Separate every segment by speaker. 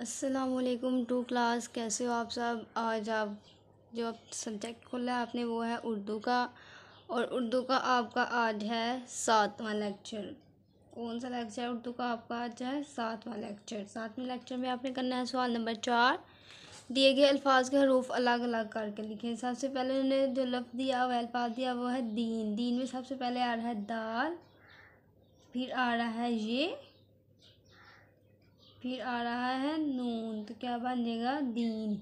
Speaker 1: असलकुम to class कैसे हो आप सब आज आप जो आप सब्जेक्ट खोला है आपने वो है उर्दू का और उर्दू का आपका आज है सातवां लेक्चर कौन सा लेक्चर है उर्दू का आपका आज है सातवां लेक्चर सातवें लेक्चर में आपने करना है सवाल नंबर चार दिए गए अल्फाज के हरूफ अलग अलग करके लिखे सबसे पहले उन्होंने जो लफ्ज़ दिया वह अल्फाज दिया वो है दीन दीन में सबसे पहले आ रहा है दाल फिर आ रहा है ये फिर आ रहा है नून तो क्या बनेगा दीन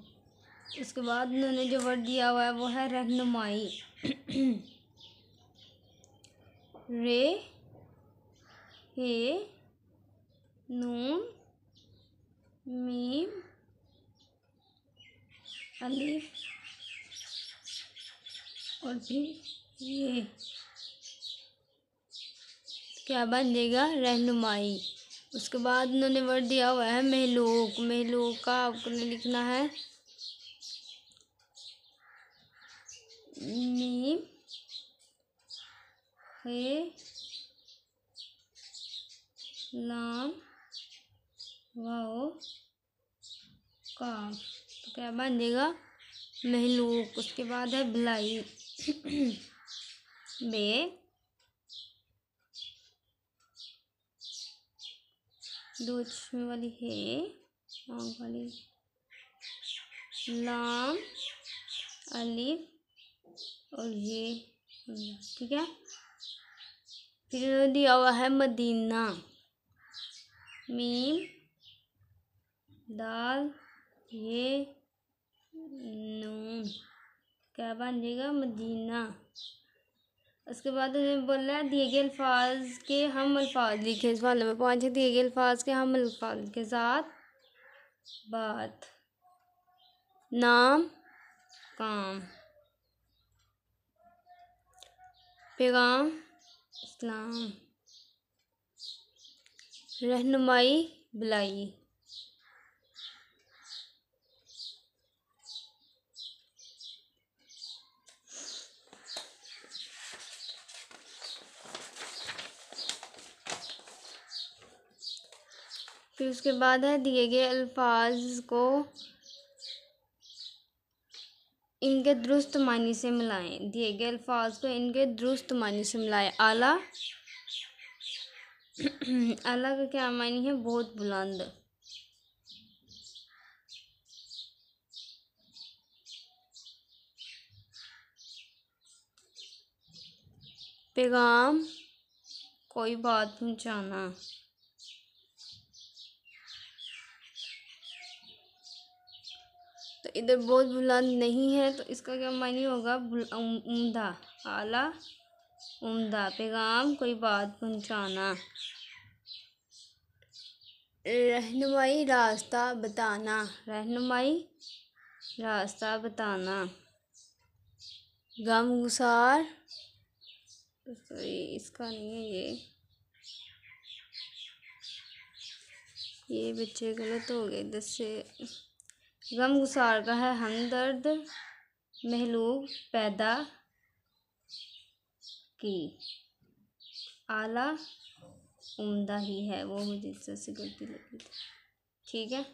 Speaker 1: उसके बाद उन्होंने जो वर्ड दिया हुआ है वो है रहनुमाई रे हे नून मीम अलीफ और फिर ये क्या जाएगा रहनुमाई उसके बाद उन्होंने वर्ड दिया हुआ है महलोक महलोक का आपने लिखना है मीम हे लाम वाओ का तो क्या बन जाएगा महलोक उसके बाद है भलाई बे दो चश्मे वाली है वाली लाम अली और ये ठीक है फिर दिया हुआ है मदीना मीम दाल ये नून क्या बन जाएगा मदीना उसके बाद उन्हें बोला है दिए गए अल्फाज के हम अल्फाज लिखे इस नंबर में पहुँचे दिए गए अल्फाज के हम अल्फाज के साथ बात नाम काम पैगाम इस्लाम रहनुमाई बुलाई फिर उसके बाद है दिए गए अल्फाज को इनके दुरुस्त मानी से मिलाएं दिए गए अल्फाज को इनके दुरुस्त मानी से मिलाएं आला आला का क्या मानी है बहुत बुलंद पैगाम कोई बात पहुँचाना इधर बहुत बुलंद नहीं है तो इसका क्या मायने होगा उमदा आला उमदा पैगाम कोई बात पहुंचाना रहनुमाई रास्ता बताना रहनुमाई रास्ता बताना गम गुसार इसका नहीं है ये ये बच्चे गलत हो गए दस से गमगुसार का है हमदर्द महलूक पैदा की आला उम्दा ही है वो मुझे इससे गलती लगी थी ठीक है